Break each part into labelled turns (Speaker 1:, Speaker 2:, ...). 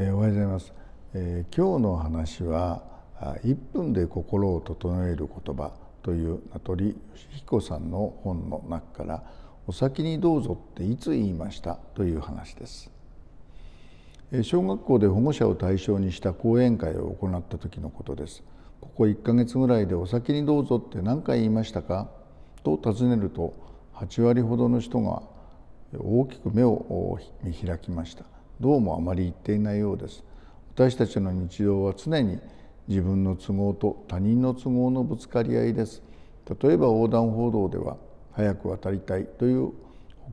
Speaker 1: えー、おはようございます、えー、今日の話は1分で心を整える言葉という名取義彦さんの本の中からお先にどうぞっていつ言いましたという話です、えー、小学校で保護者を対象にした講演会を行った時のことですここ1ヶ月ぐらいでお先にどうぞって何回言いましたかと尋ねると8割ほどの人が大きく目を見開きましたどうもあまり言っていないようです私たちの日常は常に自分の都合と他人の都合のぶつかり合いです例えば横断歩道では早く渡りたいという歩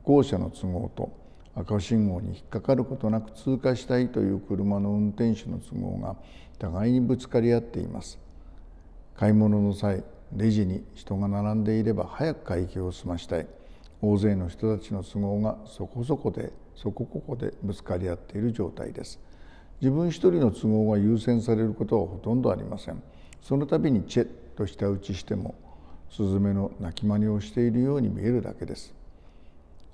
Speaker 1: 行者の都合と赤信号に引っかかることなく通過したいという車の運転手の都合が互いにぶつかり合っています買い物の際レジに人が並んでいれば早く会計を済ましたい大勢の人たちの都合がそこそこでそこここでぶつかり合っている状態です自分一人の都合が優先されることはほとんどありませんその度にチェッと舌打ちしてもスズメの鳴き真似をしているように見えるだけです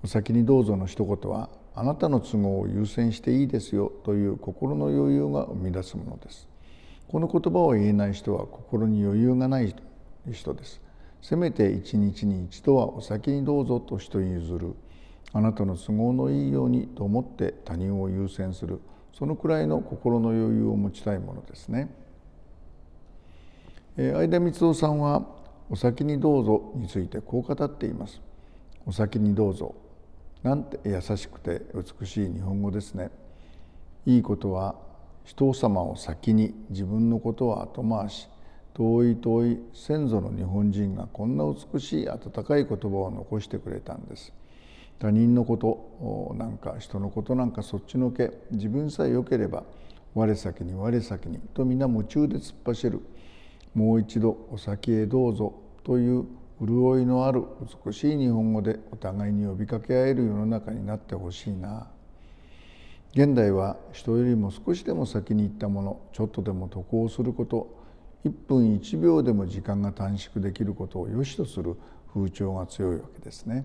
Speaker 1: お先にどうぞの一言はあなたの都合を優先していいですよという心の余裕が生み出すものですこの言葉を言えない人は心に余裕がない人ですせめて一日に一度はお先にどうぞと人に譲るあなたの都合のいいようにと思って他人を優先するそのくらいの心の余裕を持ちたいものですね。えー、相田光夫さんは「お先にどうぞ」についてこう語っています。お先にどうぞなんて優しくて美しい日本語ですね。いいことは人様を先に自分のことは後回し遠い遠い先祖の日本人がこんな美しい温かい言葉を残してくれたんです。他人のことなんか人のことなんかそっちのけ自分さえ良ければ我先に我先にと皆夢中で突っ走るもう一度お先へどうぞという潤いのある美しい日本語でお互いに呼びかけ合える世の中になってほしいな現代は人よりも少しでも先に行ったものちょっとでも渡航すること1分1秒でも時間が短縮できることを良しとする風潮が強いわけですね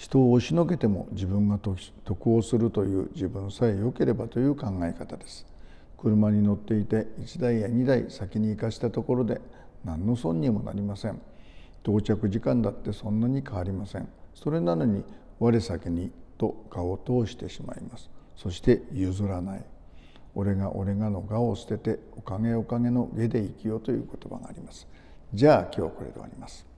Speaker 1: 人を押しのけても自分が得をするという自分さえ良ければという考え方です車に乗っていて1台や2台先に行かしたところで何の損にもなりません到着時間だってそんなに変わりませんそれなのに我先にと顔を通してしまいますそして譲らない俺が俺がの我を捨てておかげおかげの下で生きようという言葉がありますじゃあ今日これで終わります